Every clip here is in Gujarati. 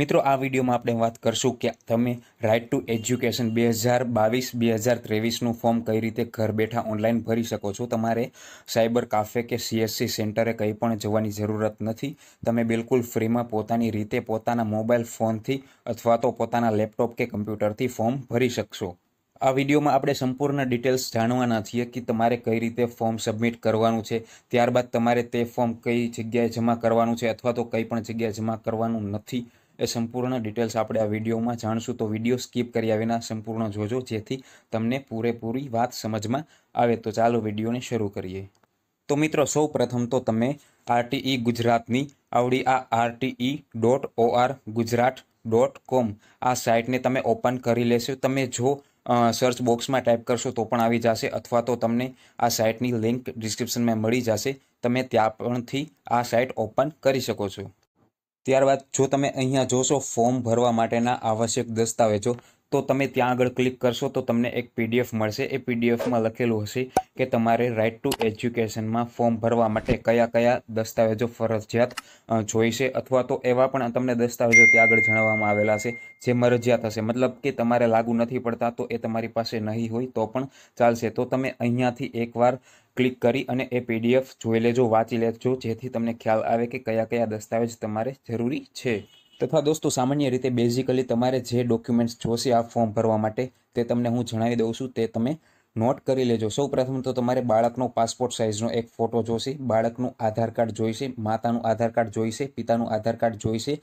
મિત્રો આ વિડીયોમાં આપણે વાત કરશું કે તમે રાઇટ ટુ એજ્યુકેશન બે હજાર બાવીસ બે હજાર ત્રેવીસનું ફોર્મ કઈ રીતે ઘર બેઠા ઓનલાઈન ભરી શકો છો તમારે સાયબર કાફે કે સીએસસી સેન્ટરે કંઈ પણ જવાની જરૂરત નથી તમે બિલકુલ ફ્રીમાં પોતાની રીતે પોતાના મોબાઈલ ફોનથી અથવા તો પોતાના લેપટોપ કે કમ્પ્યુટરથી ફોર્મ ભરી શકશો આ વિડીયોમાં આપણે સંપૂર્ણ ડિટેલ્સ જાણવાના છીએ કે તમારે કઈ રીતે ફોર્મ સબમિટ કરવાનું છે ત્યારબાદ તમારે તે ફોર્મ કઈ જગ્યાએ જમા કરવાનું છે અથવા તો કંઈ પણ જગ્યાએ જમા કરવાનું નથી એ સંપૂર્ણ ડિટેલ્સ આપણે આ વિડીયોમાં જાણશું તો વિડીયો સ્કીપ કર્યા વિના સંપૂર્ણ જોજો જેથી તમને પૂરેપૂરી વાત સમજમાં આવે તો ચાલો વિડીયોને શરૂ કરીએ તો મિત્રો સૌ પ્રથમ તો તમે આરટીઈ ગુજરાતની આવડી આ RTE dot OR Gujarat dot com આ સાઇટને તમે ઓપન કરી લેશો તમે જો સર્ચ બોક્સમાં ટાઈપ કરશો તો પણ આવી જશે અથવા તો તમને આ સાઇટની લિંક ડિસ્ક્રિપ્શનમાં મળી જશે તમે ત્યાં પણથી આ સાઇટ ઓપન કરી શકો છો ત્યારબાદ જો તમે અહીંયા જોશો ફોર્મ ભરવા માટેના આવશ્યક દસ્તાવેજો તો તમે ત્યાં આગળ ક્લિક કરશો તો તમને એક પીડીએફ મળશે એ પીડીએફમાં લખેલું હશે કે તમારે રાઇટ ટુ એજ્યુકેશનમાં ફોર્મ ભરવા માટે કયા કયા દસ્તાવેજો ફરજિયાત જોઈશે અથવા તો એવા પણ તમને દસ્તાવેજો ત્યાં આગળ જણાવવામાં આવેલા છે જે મરજિયાત હશે મતલબ કે તમારે લાગુ નથી પડતા તો એ તમારી પાસે નહીં હોય તો પણ ચાલશે તો તમે અહીંયાથી એકવાર ક્લિક કરી અને એ પીડીએફ જોઈ લેજો વાંચી લેજો જેથી તમને ખ્યાલ આવે કે કયા કયા દસ્તાવેજ તમારે જરૂરી છે તથા દોસ્તો સામાન્ય રીતે બેઝિકલી તમારે જે ડોક્યુમેન્ટ્સ જોશે આ ફોર્મ ભરવા માટે તે તમને હું જણાવી દઉં છું તે તમે નોટ કરી લેજો સૌ પ્રથમ તો તમારે બાળકનો પાસપોર્ટ સાઇઝનો એક ફોટો જોઈશે બાળકનું આધાર કાર્ડ જોઈશે માતાનું આધાર કાર્ડ જોઈશે પિતાનું આધાર કાર્ડ જોઈશે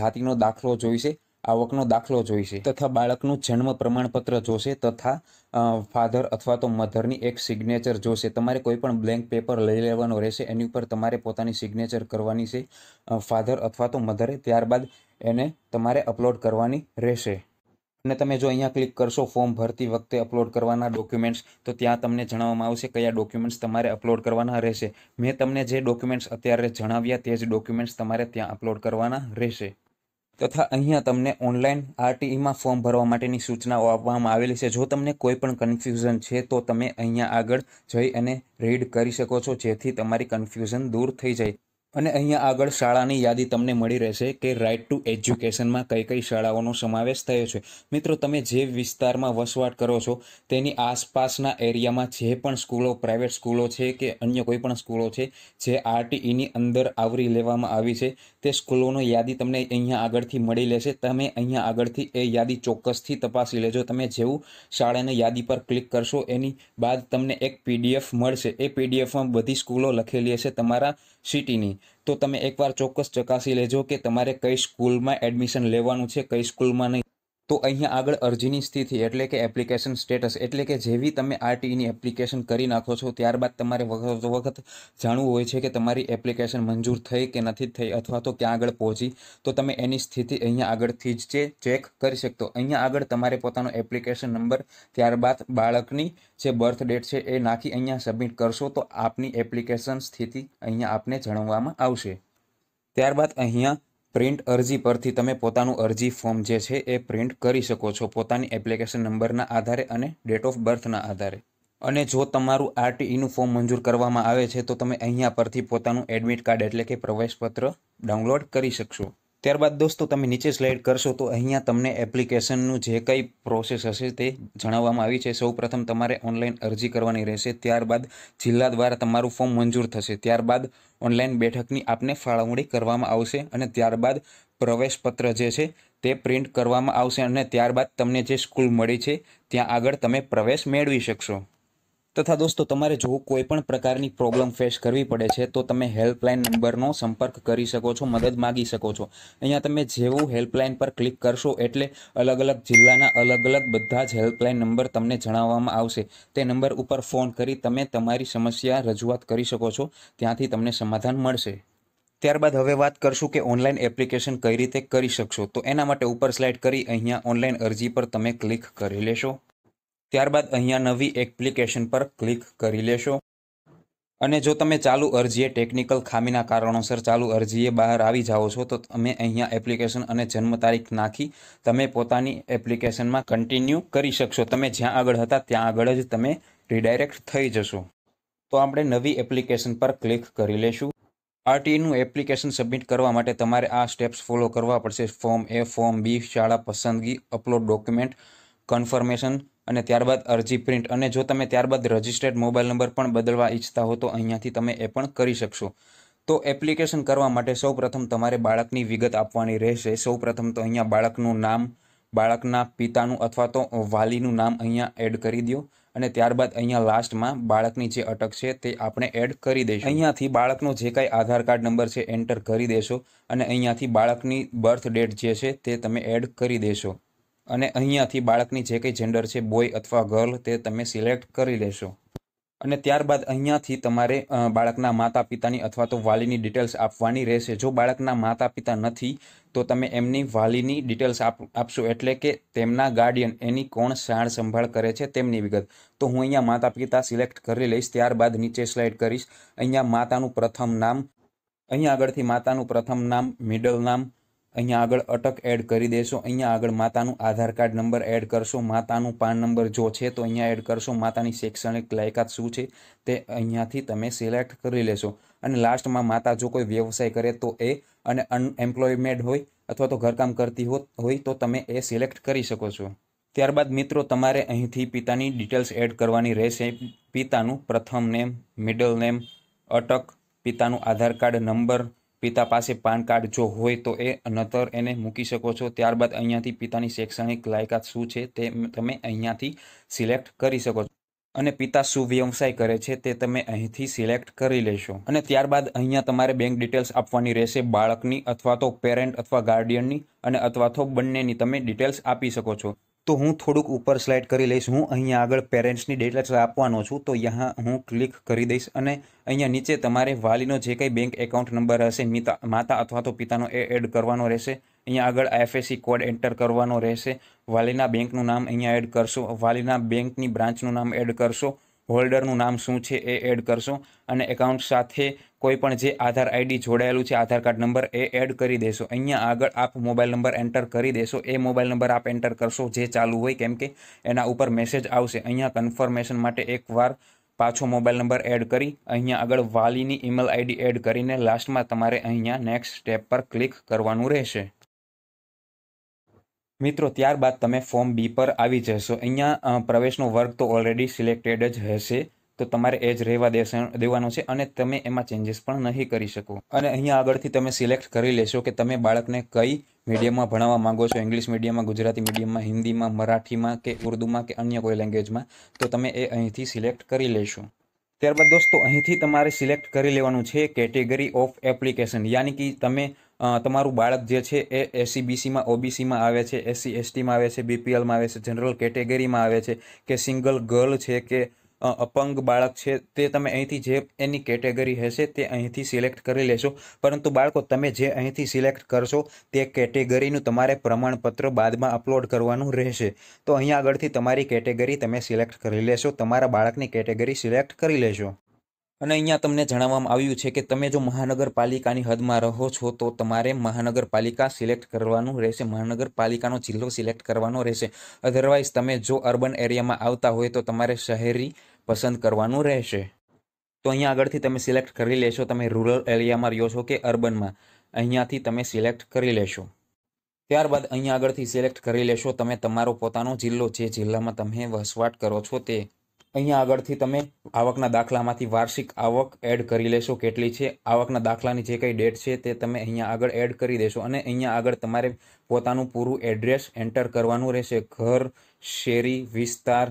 જાતિનો દાખલો જોઈશે આવકનો દાખલો જોઈશે તથા બાળકનું જન્મ પ્રમાણપત્ર જોશે તથા ફાધર અથવા તો મધરની એક સિગ્નેચર જોશે તમારે કોઈ પણ બ્લેન્ક પેપર લઈ લેવાનો રહેશે એની ઉપર તમારે પોતાની સિગ્નેચર કરવાની છે ફાધર અથવા તો મધરે ત્યારબાદ એને તમારે અપલોડ કરવાની રહેશે અને તમે જો અહીંયા ક્લિક કરશો ફોર્મ ભરતી વખતે અપલોડ કરવાના ડોક્યુમેન્ટ્સ તો ત્યાં તમને જણાવવામાં આવશે કયા ડોક્યુમેન્ટ્સ તમારે અપલોડ કરવાના રહેશે મેં તમને જે ડોક્યુમેન્ટ્સ અત્યારે જણાવ્યા તે જ ડોક્યુમેન્ટ્સ તમારે ત્યાં અપલોડ કરવાના રહેશે તથા અહીંયા તમને ઓનલાઈન આરટીઈમાં ફોર્મ ભરવા માટેની સૂચનાઓ આપવામાં આવેલી છે જો તમને કોઈ પણ કન્ફ્યુઝન છે તો તમે અહીંયા આગળ જઈ અને રીડ કરી શકો છો જેથી તમારી કન્ફ્યુઝન દૂર થઈ જાય અને અહીંયા આગળ શાળાની યાદી તમને મળી રહેશે કે રાઇટ ટુ એજ્યુકેશનમાં કઈ કઈ શાળાઓનો સમાવેશ થયો છે મિત્રો તમે જે વિસ્તારમાં વસવાટ કરો છો તેની આસપાસના એરિયામાં જે પણ સ્કૂલો પ્રાઇવેટ સ્કૂલો છે કે અન્ય કોઈ પણ સ્કૂલો છે જે આરટીઈની અંદર આવરી લેવામાં આવી છે તે સ્કૂલોનો યાદી તમને અહીંયા આગળથી મળી લેશે તમે અહીંયા આગળથી એ યાદી ચોક્કસથી તપાસી લેજો તમે જેવું શાળાની યાદી પર ક્લિક કરશો એની બાદ તમને એક પીડીએફ મળશે એ પીડીએફમાં બધી સ્કૂલો લખેલી હશે તમારા સિટીની તો તમે એકવાર ચોક્કસ ચકાસી લેજો કે તમારે કઈ સ્કૂલમાં એડમિશન લેવાનું છે કઈ સ્કૂલમાં નહીં તો અહીંયા આગળ અરજીની સ્થિતિ એટલે કે એપ્લિકેશન સ્ટેટસ એટલે કે જેવી તમે આરટીઈની એપ્લિકેશન કરી નાખો છો ત્યારબાદ તમારે વખત વખત જાણવું હોય છે કે તમારી એપ્લિકેશન મંજૂર થઈ કે નથી થઈ અથવા તો ક્યાં આગળ પહોંચી તો તમે એની સ્થિતિ અહીંયા આગળથી જ જે ચેક કરી શકતો અહીંયા આગળ તમારે પોતાનો એપ્લિકેશન નંબર ત્યારબાદ બાળકની જે બર્થ ડેટ છે એ નાખી અહીંયા સબમિટ કરશો તો આપની એપ્લિકેશન સ્થિતિ અહીંયા આપને જણાવવામાં આવશે ત્યારબાદ અહીંયા પ્રિન્ટ અરજી પરથી તમે પોતાનું અરજી ફોર્મ જે છે એ પ્રિન્ટ કરી શકો છો પોતાની એપ્લિકેશન નંબરના આધારે અને ડેટ ઓફ બર્થના આધારે અને જો તમારું આરટીઈનું ફોર્મ મંજૂર કરવામાં આવે છે તો તમે અહીંયા પરથી પોતાનું એડમિટ કાર્ડ એટલે કે પ્રવેશપત્ર ડાઉનલોડ કરી શકશો ત્યારબાદ દોસ્તો તમે નીચે સ્લાઇડ કરશો તો અહીંયા તમને એપ્લિકેશનનું જે કંઈ પ્રોસેસ હશે તે જણાવવામાં આવી છે સૌપ્રથમ તમારે ઓનલાઈન અરજી કરવાની રહેશે ત્યારબાદ જિલ્લા દ્વારા તમારું ફોર્મ મંજૂર થશે ત્યારબાદ ઓનલાઈન બેઠકની આપને ફાળવણી કરવામાં આવશે અને ત્યારબાદ પ્રવેશપત્ર જે છે તે પ્રિન્ટ કરવામાં આવશે અને ત્યારબાદ તમને જે સ્કૂલ મળી છે ત્યાં આગળ તમે પ્રવેશ મેળવી શકશો તથા દોસ્તો તમારે જો કોઈ પણ પ્રકારની પ્રોબ્લેમ ફેસ કરવી પડે છે તો તમે હેલ્પલાઇન નંબરનો સંપર્ક કરી શકો છો મદદ માગી શકો છો અહીંયા તમે જેવું હેલ્પલાઇન પર ક્લિક કરશો એટલે અલગ અલગ જિલ્લાના અલગ અલગ બધા જ હેલ્પલાઇન નંબર તમને જણાવવામાં આવશે તે નંબર ઉપર ફોન કરી તમે તમારી સમસ્યા રજૂઆત કરી શકો છો ત્યાંથી તમને સમાધાન મળશે ત્યારબાદ હવે વાત કરશું કે ઓનલાઈન એપ્લિકેશન કઈ રીતે કરી શકશો તો એના માટે ઉપર સ્લાઇડ કરી અહીંયા ઓનલાઈન અરજી પર તમે ક્લિક કરી લેશો ત્યારબાદ અહીંયા નવી એપ્લિકેશન પર ક્લિક કરી લેશો અને જો તમે ચાલુ અરજીએ ટેકનિકલ ખામીના કારણોસર ચાલુ અરજીએ બહાર આવી જાઓ છો તો તમે અહીંયા એપ્લિકેશન અને જન્મ તારીખ નાખી તમે પોતાની એપ્લિકેશનમાં કન્ટિન્યુ કરી શકશો તમે જ્યાં આગળ હતા ત્યાં આગળ જ તમે રિડાયરેક્ટ થઈ જશો તો આપણે નવી એપ્લિકેશન પર ક્લિક કરી લેશું આરટીનું એપ્લિકેશન સબમિટ કરવા માટે તમારે આ સ્ટેપ્સ ફોલો કરવા પડશે ફોર્મ એ ફોર્મ બી શાળા પસંદગી અપલોડ ડોક્યુમેન્ટ કન્ફર્મેશન અને ત્યારબાદ અરજી પ્રિન્ટ અને જો તમે ત્યારબાદ રજિસ્ટર્ડ મોબાઈલ નંબર પણ બદલવા ઈચ્છતા હો તો અહીંયાથી તમે એ પણ કરી શકશો તો એપ્લિકેશન કરવા માટે સૌપ્રથમ તમારે બાળકની વિગત આપવાની રહેશે સૌપ્રથમ તો અહીંયા બાળકનું નામ બાળકના પિતાનું અથવા તો વાલીનું નામ અહીંયા એડ કરી દો અને ત્યારબાદ અહીંયા લાસ્ટમાં બાળકની જે અટક છે તે આપણે એડ કરી દઈશું અહીંયાથી બાળકનો જે કાંઈ આધાર કાર્ડ નંબર છે એન્ટર કરી દેશો અને અહીંયાથી બાળકની બર્થ ડેટ જે છે તે તમે એડ કરી દેશો અને અહીંયાથી બાળકની જે કંઈ જેન્ડર છે બોય અથવા ગર્લ તે તમે સિલેક્ટ કરી લેશો અને ત્યારબાદ અહીંયાથી તમારે બાળકના માતા પિતાની અથવા તો વાલીની ડિટેલ્સ આપવાની રહેશે જો બાળકના માતા પિતા નથી તો તમે એમની વાલીની ડિટેલ્સ આપ આપશો એટલે કે તેમના ગાર્ડિયન એની કોણ સાર સંભાળ કરે છે તેમની વિગત તો હું અહીંયા માતા પિતા સિલેક્ટ કરી લઈશ ત્યારબાદ નીચે સ્લાઇડ કરીશ અહીંયા માતાનું પ્રથમ નામ અહીંયા આગળથી માતાનું પ્રથમ નામ મિડલ નામ અહીંયા આગળ અટક એડ કરી દેશો અહીંયા આગળ માતાનું આધાર કાર્ડ નંબર એડ કરશો માતાનું પાન નંબર જો છે તો અહીંયા એડ કરશો માતાની શૈક્ષણિક લાયકાત શું છે તે અહીંયાથી તમે સિલેક્ટ કરી લેશો અને લાસ્ટમાં માતા જો કોઈ વ્યવસાય કરે તો એ અને અનએમ્પ્લોયમેન્ટ હોય અથવા તો ઘરકામ કરતી હોય તો તમે એ સિલેક્ટ કરી શકો છો ત્યારબાદ મિત્રો તમારે અહીંથી પિતાની ડિટેલ્સ એડ કરવાની રહેશે પિતાનું પ્રથમ નેમ મિડલ નેમ અટક પિતાનું આધાર કાર્ડ નંબર પિતા પાસે પાન કાર્ડ જો હોય તો એ નતર એને મૂકી શકો છો ત્યારબાદ અહીંયાથી પિતાની શૈક્ષણિક લાયકાત શું છે તે તમે અહીંયાથી સિલેક્ટ કરી શકો છો અને પિતા શું વ્યવસાય કરે છે તે તમે અહીંથી સિલેક્ટ કરી લેશો અને ત્યારબાદ અહીંયા તમારે બેંક ડિટેલ્સ આપવાની રહેશે બાળકની અથવા તો પેરેન્ટ અથવા ગાર્ડિયનની અને અથવા તો બંનેની તમે ડિટેલ્સ આપી શકો છો તો હું થોડુંક ઉપર સ્લાઇડ કરી લઈશ હું અહીંયા આગળ પેરેન્ટ્સની ડેટાસ આપવાનો છું તો અહીંયા હું ક્લિક કરી દઈશ અને અહીંયા નીચે તમારે વાલીનો જે કંઈ બેંક એકાઉન્ટ નંબર હશે મિતા માતા અથવા તો પિતાનો એ એડ કરવાનો રહેશે અહીંયા આગળ આઈએફએસસી કોડ એન્ટર કરવાનો રહેશે વાલીના બેંકનું નામ અહીંયા એડ કરશો વાલીના બેંકની બ્રાન્ચનું નામ એડ કરશો હોલ્ડરનું નામ શું છે એ એડ કરશો અને એકાઉન્ટ સાથે કોઈપણ જે આધાર આઈડી જોડાયેલું છે આધાર કાર્ડ નંબર એ એડ કરી દેશો અહીંયા આગળ આપ મોબાઈલ નંબર એન્ટર કરી દેશો એ મોબાઈલ નંબર આપ એન્ટર કરશો જે ચાલુ હોય કેમ કે એના ઉપર મેસેજ આવશે અહીંયા કન્ફર્મેશન માટે એકવાર પાછો મોબાઈલ નંબર એડ કરી અહીંયા આગળ વાલીની ઈમેલ આઈડી એડ કરીને લાસ્ટમાં તમારે અહીંયા નેક્સ્ટ સ્ટેપ પર ક્લિક કરવાનું રહેશે મિત્રો ત્યારબાદ તમે ફોર્મ બી પર આવી જશો અહીંયા પ્રવેશનો વર્ગ તો ઓલરેડી સિલેક્ટેડ જ હશે તો તમારે એ જ રહેવા દેવાનું છે અને તમે એમાં ચેન્જીસ પણ નહીં કરી શકો અને અહીંયા આગળથી તમે સિલેક્ટ કરી લેશો કે તમે બાળકને કઈ મીડિયમમાં ભણાવવા માગો છો ઇંગ્લિશ મીડિયમમાં ગુજરાતી મીડિયમમાં હિન્દીમાં મરાઠીમાં કે ઉર્દુમાં કે અન્ય કોઈ લેંગ્વેજમાં તો તમે એ અહીંથી સિલેક્ટ કરી લેશો ત્યારબાદ દોસ્તો અહીંથી તમારે સિલેક્ટ કરી લેવાનું છે કેટેગરી ઓફ એપ્લિકેશન યાની કે તમે તમારું બાળક જે છે એ એસસી બીસીમાં ઓબીસીમાં આવે છે એસસી એસટીમાં આવે છે બીપીએલમાં આવે છે જનરલ કેટેગરીમાં આવે છે કે સિંગલ ગર્લ છે કે અપંગ બાળક છે તે તમે અહીંથી જે એની કેટેગરી હશે તે અહીંથી સિલેક્ટ કરી લેશો પરંતુ બાળકો તમે જે અહીંથી સિલેક્ટ કરશો તે કેટેગરીનું તમારે પ્રમાણપત્ર બાદમાં અપલોડ કરવાનું રહેશે તો અહીંયા આગળથી તમારી કેટેગરી તમે સિલેક્ટ કરી લેશો તમારા બાળકની કેટેગરી સિલેક્ટ કરી લેશો અને અહીંયા તમને જણાવવામાં આવ્યું છે કે તમે જો મહાનગરપાલિકાની હદમાં રહો છો તો તમારે મહાનગરપાલિકા સિલેક્ટ કરવાનું રહેશે મહાનગરપાલિકાનો જિલ્લો સિલેક્ટ કરવાનો રહેશે અધરવાઇઝ તમે જો અર્બન એરિયામાં આવતા હોય તો તમારે શહેરી પસંદ કરવાનું રહેશે તો અહીંયા આગળથી તમે સિલેક્ટ કરી લેશો તમે રૂરલ એરિયામાં રહ્યો છો કે અર્બનમાં અહીંયાથી તમે સિલેક્ટ કરી લેશો ત્યારબાદ અહીંયા આગળથી સિલેક્ટ કરી લેશો તમે તમારો પોતાનો જિલ્લો જે જિલ્લામાં તમે વસવાટ કરો છો તે અહીંયા આગળથી તમે આવકના દાખલામાંથી વાર્ષિક આવક એડ કરી લેશો કેટલી છે આવકના દાખલાની જે કંઈ ડેટ છે તે તમે અહીંયા આગળ એડ કરી દેશો અને અહીંયા આગળ તમારે પોતાનું પૂરું એડ્રેસ એન્ટર કરવાનું રહેશે ઘર શેરી વિસ્તાર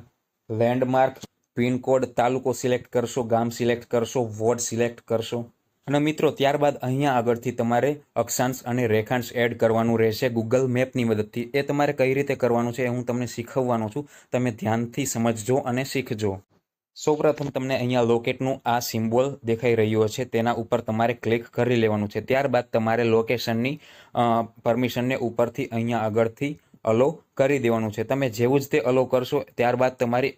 લેન્ડમાર્ક પિનકોડ તાલુકો સિલેક્ટ કરશો ગામ સિલેક્ટ કરશો વોર્ડ સિલેક્ટ કરશો અને મિત્રો ત્યારબાદ અહીંયા આગળથી તમારે અક્ષાંશ અને રેખાંશ એડ કરવાનું રહેશે ગૂગલ મેપની મદદથી એ તમારે કઈ રીતે કરવાનું છે એ હું તમને શીખવવાનો છું તમે ધ્યાનથી સમજજો અને શીખજો સૌપ્રથમ તમને અહીંયા લોકેટનું આ સિમ્બોલ દેખાઈ રહ્યો છે તેના ઉપર તમારે ક્લિક કરી લેવાનું છે ત્યારબાદ તમારે લોકેશનની પરમિશનને ઉપરથી અહીંયા આગળથી અલો કરી દેવાનું છે તમે જેવું જ તે અલો કરશો ત્યારબાદ તમારી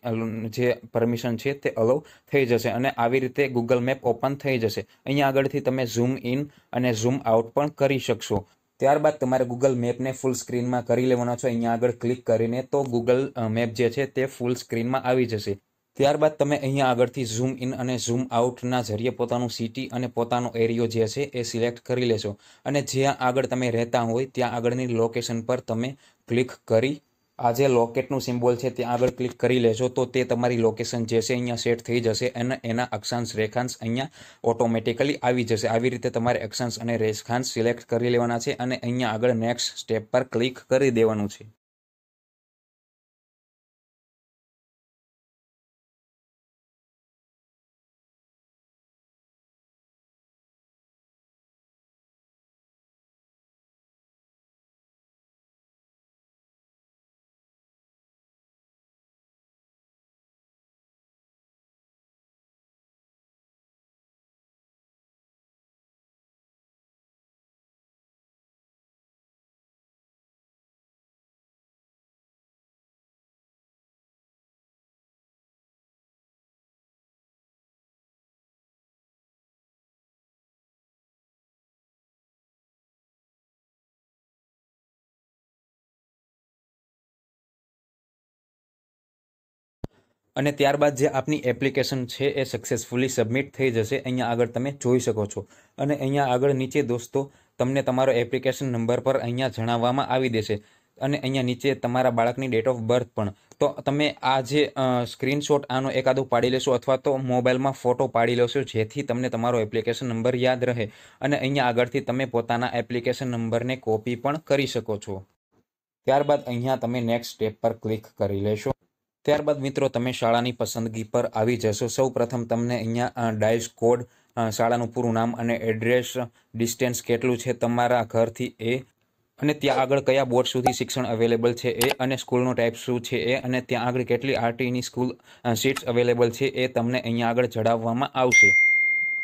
જે પરમિશન છે તે અલો થઈ જશે અને આવી રીતે ગૂગલ મેપ ઓપન થઈ જશે અહીંયા આગળથી તમે ઝૂમ ઇન અને ઝૂમ આઉટ પણ કરી શકશો ત્યારબાદ તમારે ગૂગલ મેપને ફૂલ સ્ક્રીનમાં કરી લેવાનો છે અહીંયા આગળ ક્લિક કરીને તો ગૂગલ મેપ જે છે તે ફૂલ સ્ક્રીનમાં આવી જશે ત્યારબાદ તમે અહીંયા આગળથી ઝૂમ ઇન અને ઝૂમ આઉટના જરીએ પોતાનું સિટી અને પોતાનો એરિયો જે છે એ સિલેક્ટ કરી લેશો અને જ્યાં આગળ તમે રહેતા હોય ત્યાં આગળની લોકેશન પર તમે ક્લિક કરી આ જે લોકેટનું સિમ્બોલ છે ત્યાં આગળ ક્લિક કરી લેજો તો તે તમારી લોકેશન જે છે અહીંયા સેટ થઈ જશે અને એના અક્ષાંશ રેખાંશ અહીંયા ઓટોમેટિકલી આવી જશે આવી રીતે તમારે અક્ષાંશ અને રેખાંશ સિલેક્ટ કરી લેવાના છે અને અહીંયા આગળ નેક્સ્ટ સ્ટેપ પર ક્લિક કરી દેવાનું છે અને ત્યારબાદ જે આપની એપ્લિકેશન છે એ સક્સેસફુલી સબમિટ થઈ જશે અહીંયા આગળ તમે જોઈ શકો છો અને અહીંયા આગળ નીચે દોસ્તો તમને તમારો એપ્લિકેશન નંબર પર અહીંયા જણાવવામાં આવી દેશે અને અહીંયા નીચે તમારા બાળકની ડેટ ઓફ બર્થ પણ તો તમે આ જે સ્ક્રીનશોટ આનો એકાદો પાડી લેશો અથવા તો મોબાઈલમાં ફોટો પાડી લેશો જેથી તમને તમારો એપ્લિકેશન નંબર યાદ રહે અને અહીંયા આગળથી તમે પોતાના એપ્લિકેશન નંબરને કોપી પણ કરી શકો છો ત્યારબાદ અહીંયા તમે નેક્સ્ટ સ્ટેપ પર ક્લિક કરી લેશો ત્યારબાદ મિત્રો તમે શાળાની પસંદગી પર આવી જશો સૌ પ્રથમ તમને અહીંયા ડાયસ કોડ શાળાનું પૂરું નામ અને એડ્રેસ ડિસ્ટન્સ કેટલું છે તમારા ઘરથી એ અને ત્યાં આગળ કયા બોર્ડ સુધી શિક્ષણ અવેલેબલ છે એ અને સ્કૂલનો ટાઈપ શું છે એ અને ત્યાં આગળ કેટલી આરટીની સ્કૂલ સીટ્સ અવેલેબલ છે એ તમને અહીંયા આગળ જણાવવામાં આવશે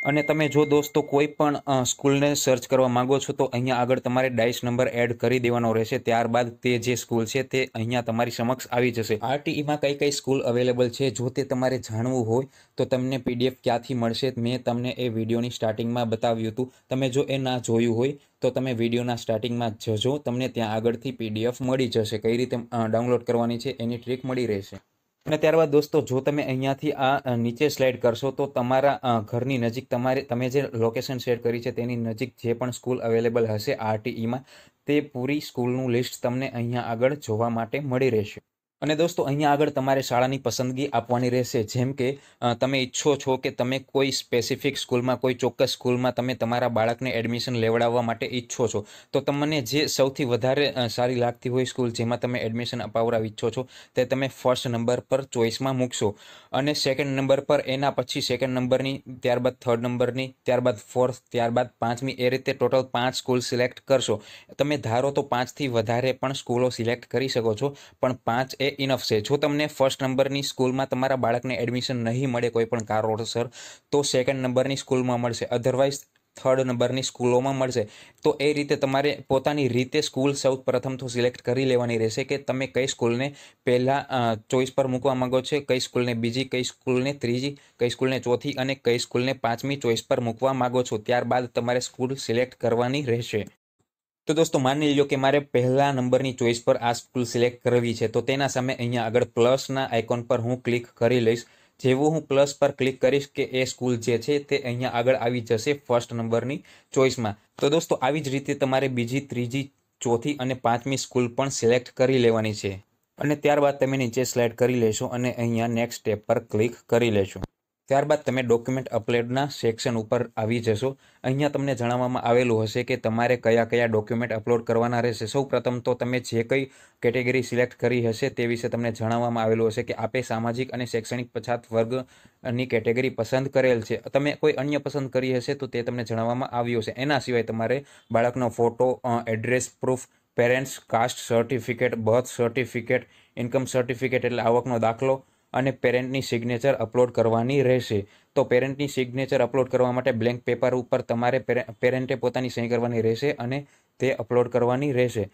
અને તમે જો દોસ્તો કોઈ પણ સ્કૂલને સર્ચ કરવા માંગો છો તો અહીંયા આગળ તમારે ડાઇસ નંબર એડ કરી દેવાનો રહેશે ત્યારબાદ તે જે સ્કૂલ છે તે અહીંયા તમારી સમક્ષ આવી જશે આરટીઈમાં કઈ કઈ સ્કૂલ અવેલેબલ છે જો તે તમારે જાણવું હોય તો તમને પીડીએફ ક્યાંથી મળશે મેં તમને એ વિડીયોની સ્ટાર્ટિંગમાં બતાવ્યું હતું તમે જો એ ના જોયું હોય તો તમે વિડીયોના સ્ટાર્ટિંગમાં જજો તમને ત્યાં આગળથી પીડીએફ મળી જશે કઈ રીતે ડાઉનલોડ કરવાની છે એની ટ્રીક મળી રહેશે અને ત્યારબાદ દોસ્તો જો તમે અહીંયાથી આ નીચે સ્લાઇડ કરશો તો તમારા ઘરની નજીક તમારે તમે જે લોકેશન શેર કરી છે તેની નજીક જે પણ સ્કૂલ અવેલેબલ હશે આરટીઈમાં તે પૂરી સ્કૂલનું લિસ્ટ તમને અહીંયા આગળ જોવા માટે મળી રહેશે અને દોસ્તો અહીંયા આગળ તમારે શાળાની પસંદગી આપવાની રહેશે જેમ કે તમે ઈચ્છો છો કે તમે કોઈ સ્પેસિફિક સ્કૂલમાં કોઈ ચોક્કસ સ્કૂલમાં તમે તમારા બાળકને એડમિશન લેવડાવવા માટે ઈચ્છો છો તો તમને જે સૌથી વધારે સારી લાગતી હોય સ્કૂલ જેમાં તમે એડમિશન અપાવડાવ ઈચ્છો છો તે તમે ફર્સ્ટ નંબર પર ચોઈસમાં મૂકશો અને સેકન્ડ નંબર પર એના પછી સેકન્ડ નંબરની ત્યારબાદ થર્ડ નંબરની ત્યારબાદ ફોર્થ ત્યારબાદ પાંચમી એ રીતે ટોટલ પાંચ સ્કૂલ સિલેક્ટ કરશો તમે ધારો તો પાંચથી વધારે પણ સ્કૂલો સિલેક્ટ કરી શકો છો પણ પાંચ એ એ ઇનફ છે જો તમને ફર્સ્ટ નંબરની સ્કૂલમાં તમારા બાળકને એડમિશન નહીં મળે કોઈ પણ કારણોસર તો સેકન્ડ નંબરની સ્કૂલમાં મળશે અધરવાઇઝ થર્ડ નંબરની સ્કૂલોમાં મળશે તો એ રીતે તમારે પોતાની રીતે સ્કૂલ સૌ પ્રથમ તો સિલેક્ટ કરી લેવાની રહેશે કે તમે કઈ સ્કૂલને પહેલાં ચોઈસ પર મૂકવા માંગો છો કઈ સ્કૂલને બીજી કઈ સ્કૂલને ત્રીજી કઈ સ્કૂલને ચોથી અને કઈ સ્કૂલને પાંચમી ચોઈસ પર મૂકવા માંગો છો ત્યારબાદ તમારે સ્કૂલ સિલેક્ટ કરવાની રહેશે તો દોસ્તો માની લો કે મારે પહેલા નંબરની ચોઈસ પર આ સ્કૂલ સિલેક્ટ કરવી છે તો તેના સામે અહીંયા આગળ પ્લસના આઇકોન પર હું ક્લિક કરી લઈશ જેવું હું પ્લસ પર ક્લિક કરીશ કે એ સ્કૂલ જે છે તે અહીંયા આગળ આવી જશે ફર્સ્ટ નંબરની ચોઈસમાં તો દોસ્તો આવી જ રીતે તમારે બીજી ત્રીજી ચોથી અને પાંચમી સ્કૂલ પણ સિલેક્ટ કરી લેવાની છે અને ત્યારબાદ તમે નીચે સ્લાઇડ કરી લેશો અને અહીંયા નેક્સ્ટ સ્ટેપ પર ક્લિક કરી લેશો ત્યારબાદ તમે ડોક્યુમેન્ટ અપલોડના સેક્શન ઉપર આવી જશો અહીંયા તમને જણાવવામાં આવેલું હશે કે તમારે કયા કયા ડોક્યુમેન્ટ અપલોડ કરવાના રહેશે સૌપ્રથમ તો તમે જે કઈ કેટેગરી સિલેક્ટ કરી હશે તે વિશે તમને જણાવવામાં આવેલું હશે કે આપે સામાજિક અને શૈક્ષણિક પછાત વર્ગની કેટેગરી પસંદ કરેલ છે તમે કોઈ અન્ય પસંદ કરી હશે તો તે તમને જણાવવામાં આવ્યું હશે એના સિવાય તમારે બાળકનો photo address proof parents caste certificate birth certificate income certificate એટલે આવકનો દાખલો અને પેરેન્ટની સિગ્નેચર અપલોડ કરવાની રહેશે તો પેરેન્ટની સિગ્નેચર અપલોડ કરવા માટે બ્લેન્ક પેપર ઉપર તમારે પેરેન્ટે પોતાની સહી કરવાની રહેશે અને તે અપલોડ કરવાની રહેશે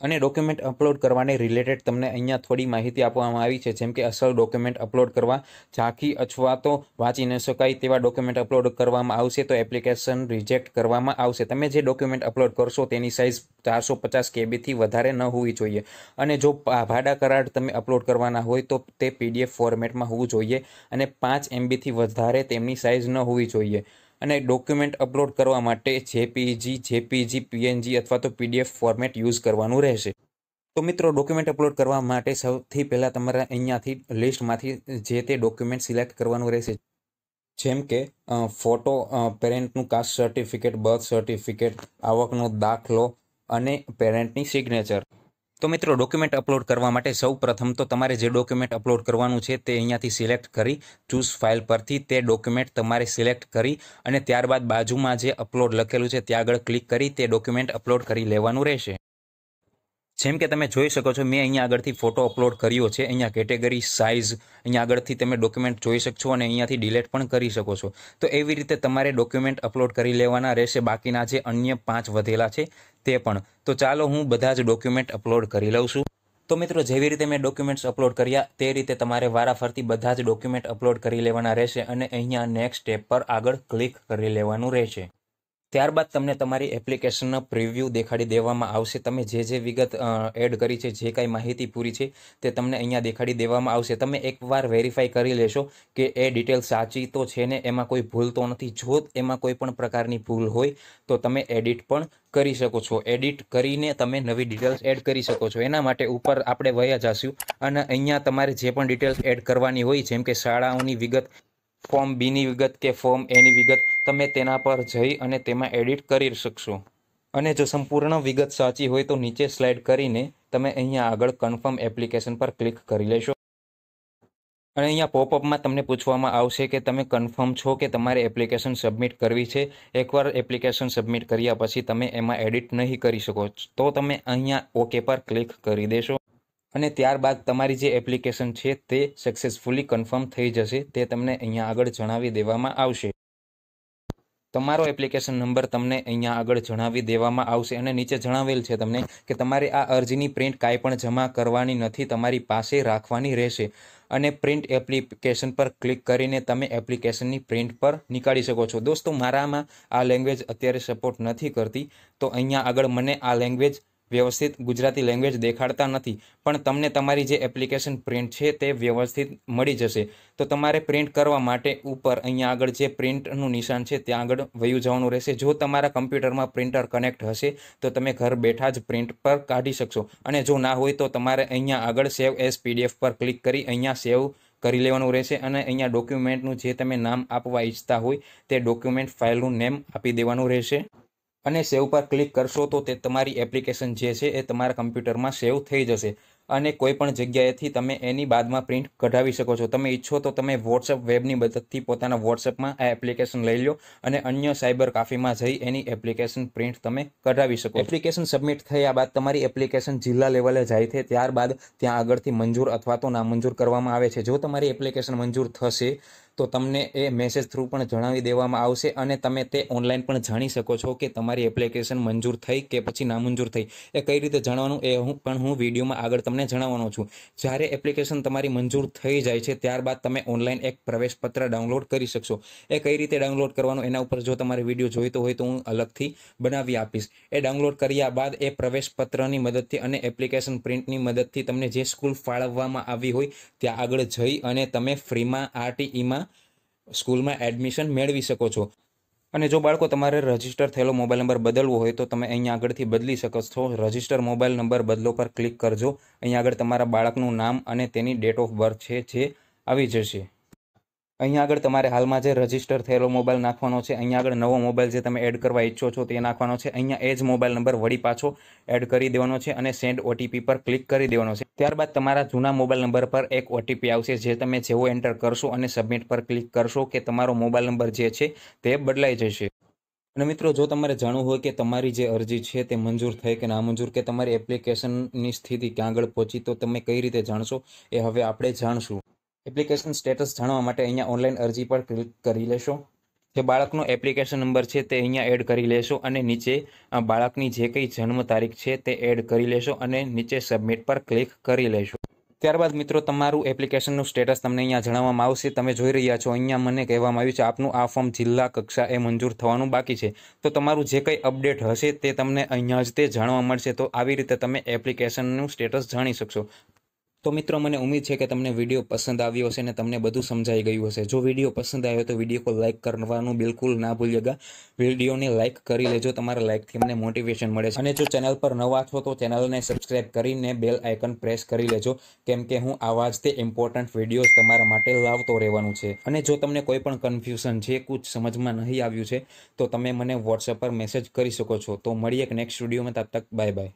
અને ડોક્યુમેન્ટ અપલોડ કરવાને રિલેટેડ તમને અહીંયા થોડી માહિતી આપવામાં આવી છે જેમ કે અસલ ડોક્યુમેન્ટ અપલોડ કરવા ઝાંખી અથવા તો વાંચી ન શકાય તેવા ડોક્યુમેન્ટ અપલોડ કરવામાં આવશે તો એપ્લિકેશન રિજેક્ટ કરવામાં આવશે તમે જે ડોક્યુમેન્ટ અપલોડ કરશો તેની સાઇઝ ચારસો પચાસ કેબીથી વધારે ન હોવી જોઈએ અને જો ભાડા કરાર તમે અપલોડ કરવાના હોય તો તે પીડીએફ ફોર્મેટમાં હોવું જોઈએ અને પાંચ એમબીથી વધારે તેમની સાઇઝ ન હોવી જોઈએ અને ડોક્યુમેન્ટ અપલોડ કરવા માટે જેપીજી જેપીજી પીએનજી અથવા તો પીડીએફ ફોર્મેટ યુઝ કરવાનું રહેશે તો મિત્રો ડોક્યુમેન્ટ અપલોડ કરવા માટે સૌથી પહેલાં તમારા અહીંયાથી લિસ્ટમાંથી જે તે ડોક્યુમેન્ટ સિલેક્ટ કરવાનું રહેશે જેમ કે ફોટો પેરેન્ટનું કાસ્ટ સર્ટિફિકેટ બર્થ સર્ટિફિકેટ આવકનો દાખલો અને પેરેન્ટની સિગ્નેચર તો મિત્રો ડોક્યુમેન્ટ અપલોડ કરવા માટે સૌ પ્રથમ તો તમારે જે ડોક્યુમેન્ટ અપલોડ કરવાનું છે તે અહીંયાથી સિલેક્ટ કરી ચૂઝ ફાઇલ પરથી તે ડોક્યુમેન્ટ તમારે સિલેક્ટ કરી અને ત્યારબાદ બાજુમાં જે અપલોડ લખેલું છે ત્યાં આગળ ક્લિક કરી તે ડોક્યુમેન્ટ અપલોડ કરી લેવાનું રહેશે જેમ કે તમે જોઈ શકો છો મેં અહીંયા આગળથી ફોટો અપલોડ કર્યો છે અહીંયા કેટેગરી સાઇઝ અહીંયા આગળથી તમે ડોક્યુમેન્ટ જોઈ શકશો અને અહીંયાથી ડિલેટ પણ કરી શકો છો તો એવી રીતે તમારે ડોક્યુમેન્ટ અપલોડ કરી લેવાના રહેશે બાકીના જે અન્ય પાંચ વધેલા છે તે પણ તો ચાલો હું બધા જ ડોક્યુમેન્ટ અપલોડ કરી લઉં છું તો મિત્રો જેવી રીતે મેં ડોક્યુમેન્ટ્સ અપલોડ કર્યા તે રીતે તમારે વારાફરતી બધા જ ડોક્યુમેન્ટ અપલોડ કરી લેવાના રહેશે અને અહીંયા નેક્સ્ટ સ્ટેપ પર આગળ ક્લિક કરી લેવાનું રહેશે ત્યારબાદ તમને તમારી એપ્લિકેશનનો પ્રિવ્યૂ દેખાડી દેવામાં આવશે તમે જે જે વિગત એડ કરી છે જે કાંઈ માહિતી પૂરી છે તે તમને અહીંયા દેખાડી દેવામાં આવશે તમે એકવાર વેરીફાઈ કરી લેશો કે એ ડિટેલ સાચી તો છે ને એમાં કોઈ ભૂલ તો નથી જો એમાં કોઈ પણ પ્રકારની ભૂલ હોય તો તમે એડિટ પણ કરી શકો છો એડિટ કરીને તમે નવી ડિટેલ્સ એડ કરી શકો છો એના માટે ઉપર આપણે વયા જશું અને અહીંયા તમારે જે પણ ડિટેલ્સ એડ કરવાની હોય જેમ કે શાળાઓની વિગત ફોર્મ બીની વિગત કે ફોર્મ એની વિગત તમે તેના પર જઈ અને તેમાં એડિટ કરી શકશો અને જો સંપૂર્ણ વિગત સાચી હોય તો નીચે સ્લાઇડ કરીને તમે અહીંયા આગળ કન્ફર્મ એપ્લિકેશન પર ક્લિક કરી લેશો અને અહીંયા પોપઅપમાં તમને પૂછવામાં આવશે કે તમે કન્ફર્મ છો કે તમારે એપ્લિકેશન સબમિટ કરવી છે એકવાર એપ્લિકેશન સબમિટ કર્યા પછી તમે એમાં એડિટ નહીં કરી શકો તો તમે અહીંયા ઓકે પર ક્લિક કરી દેશો અને ત્યારબાદ તમારી જે એપ્લિકેશન છે તે સક્સેસફુલી કન્ફર્મ થઈ જશે તે તમને અહીંયા આગળ જણાવી દેવામાં આવશે તમારો એપ્લિકેશન નંબર તમને અહીંયા આગળ જણાવી દેવામાં આવશે અને નીચે જણાવેલ છે તમને કે તમારે આ અરજીની પ્રિન્ટ કાંઈ પણ જમા કરવાની નથી તમારી પાસે રાખવાની રહેશે અને પ્રિન્ટ એપ્લિકેશન પર ક્લિક કરીને તમે એપ્લિકેશનની પ્રિન્ટ પર નીકાળી શકો છો દોસ્તો મારામાં આ લેંગ્વેજ અત્યારે સપોર્ટ નથી કરતી તો અહીંયા આગળ મને આ લેંગ્વેજ વ્યવસ્થિત ગુજરાતી લેંગ્વેજ દેખાડતા નથી પણ તમને તમારી જે એપ્લિકેશન પ્રિન્ટ છે તે વ્યવસ્થિત મળી જશે તો તમારે પ્રિન્ટ કરવા માટે ઉપર અહીંયા આગળ જે પ્રિન્ટનું નિશાન છે ત્યાં આગળ વયું જવાનું રહેશે જો તમારા કમ્પ્યુટરમાં પ્રિન્ટર કનેક્ટ હશે તો તમે ઘર બેઠા જ પ્રિન્ટ પર કાઢી શકશો અને જો ના હોય તો તમારે અહીંયા આગળ સેવ એસ પીડીએફ પર ક્લિક કરી અહીંયા સેવ કરી લેવાનું રહેશે અને અહીંયા ડોક્યુમેન્ટનું જે તમે નામ આપવા ઈચ્છતા હોય તે ડોક્યુમેન્ટ ફાઇલનું નેમ આપી દેવાનું રહેશે અને સેવ પર ક્લિક કરશો તો તે તમારી એપ્લિકેશન જે છે એ તમારા કમ્પ્યુટરમાં સેવ થઈ જશે અને કોઈ પણ જગ્યાએથી તમે એની બાદમાં પ્રિન્ટ કઢાવી શકો છો તમે ઈચ્છો તો તમે વોટ્સઅપ વેબની મદદથી પોતાના વોટ્સઅપમાં આ એપ્લિકેશન લઈ લો અને અન્ય સાયબર કાફીમાં જઈ એની એપ્લિકેશન પ્રિન્ટ તમે કઢાવી શકો એપ્લિકેશન સબમિટ થયા બાદ તમારી એપ્લિકેશન જિલ્લા લેવલે જાય છે ત્યારબાદ ત્યાં આગળથી મંજૂર અથવા તો નામંજૂર કરવામાં આવે છે જો તમારી એપ્લિકેશન મંજૂર થશે તો તમને એ મેસેજ થ્રુ પણ જણાવી દેવામાં આવશે અને તમે તે ઓનલાઈન પણ જાણી શકો છો કે તમારી એપ્લિકેશન મંજૂર થઈ કે પછી નામંજૂર થઈ એ કઈ રીતે જાણવાનું એ હું પણ હું વિડીયોમાં આગળ તમને જણાવવાનો છું જ્યારે એપ્લિકેશન તમારી મંજૂર થઈ જાય છે ત્યારબાદ તમે ઓનલાઈન એક પ્રવેશપત્ર ડાઉનલોડ કરી શકશો એ કઈ રીતે ડાઉનલોડ કરવાનું એના ઉપર જો તમારે વિડીયો જોઈતો હોય તો હું અલગથી બનાવી આપીશ એ ડાઉનલોડ કર્યા બાદ એ પ્રવેશપત્રની મદદથી અને એપ્લિકેશન પ્રિન્ટની મદદથી તમને જે સ્કૂલ ફાળવવામાં આવી હોય ત્યાં આગળ જઈ અને તમે ફ્રીમાં આરટીઈમાં સ્કૂલમાં એડમિશન મેળવી શકો છો અને જો બાળકો તમારે રજિસ્ટર થયેલો મોબાઈલ નંબર બદલવો હોય તો તમે અહીંયા આગળથી બદલી શકો છો રજિસ્ટર મોબાઈલ નંબર બદલો પર ક્લિક કરજો અહીંયા આગળ તમારા બાળકનું નામ અને તેની ડેટ ઓફ બર્થ છે જે આવી જશે અહીંયા આગળ તમારે હાલમાં જે રજિસ્ટર થયેલો મોબાઈલ નાખવાનો છે અહીંયા આગળ નવો મોબાઈલ જે તમે એડ કરવા ઈચ્છો છો તે નાખવાનો છે અહીંયા એ જ મોબાઈલ નંબર વળી પાછો એડ કરી દેવાનો છે અને સેન્ડ ઓટીપી પર ક્લિક કરી દેવાનો છે ત્યારબાદ તમારા જૂના મોબાઈલ નંબર પર એક ઓટીપી આવશે જે તમે જેવો એન્ટર કરશો અને સબમિટ પર ક્લિક કરશો કે તમારો મોબાઈલ નંબર જે છે તે બદલાઈ જશે અને મિત્રો જો તમારે જાણવું હોય કે તમારી જે અરજી છે તે મંજૂર થઈ કે ના મંજૂર કે તમારી એપ્લિકેશનની સ્થિતિ ક્યાં આગળ પહોંચી તો તમે કઈ રીતે જાણશો એ હવે આપણે જાણશું એપ્લિકેશન સ્ટેટસ જાણવા માટે અહીંયા ઓનલાઈન અરજી પર ક્લિક કરી લેશો જે બાળકનો એપ્લિકેશન નંબર છે તે અહીંયા એડ કરી લેશો અને નીચે બાળકની જે કંઈ જન્મ તારીખ છે તે એડ કરી લેશો અને નીચે સબમિટ પર ક્લિક કરી લેશો ત્યારબાદ મિત્રો તમારું એપ્લિકેશનનું સ્ટેટસ તમને અહીંયા જણાવવામાં આવશે તમે જોઈ રહ્યા છો અહીંયા મને કહેવામાં આવ્યું છે આપનું આ ફોર્મ જિલ્લા કક્ષા એ મંજૂર થવાનું બાકી છે તો તમારું જે કંઈ અપડેટ હશે તે તમને અહીંયા જ તે જાણવા મળશે તો આવી રીતે તમે એપ્લિકેશનનું સ્ટેટસ જાણી શકશો તો મિત્રો મને ઉમ્મીદ છે કે તમને વિડીયો પસંદ આવ્યો હશે અને તમને બધું સમજાઈ ગયું હશે જો વિડીયો પસંદ આવ્યો તો વિડીયો કો લાઇક કરવાનું બિલકુલ ના ભૂલ્યગા વિડીયોને લાઇક કરી લેજો તમારા લાઇકથી મને મોટિવેશન મળે છે અને જો ચેનલ પર નવા છો તો ચેનલને સબસ્ક્રાઇબ કરીને બેલ આઇકન પ્રેસ કરી લેજો કેમ કે હું આવા જ તે ઇમ્પોર્ટન્ટ વિડીયોઝ તમારા માટે લાવતો રહેવાનું છે અને જો તમને કોઈ પણ કન્ફ્યુઝન છે કુછ સમજમાં નહીં આવ્યું છે તો તમે મને વોટ્સઅપ પર મેસેજ કરી શકો છો તો મળીએ એક નેક્સ્ટ વિડીયોમાં તબ તક બાય બાય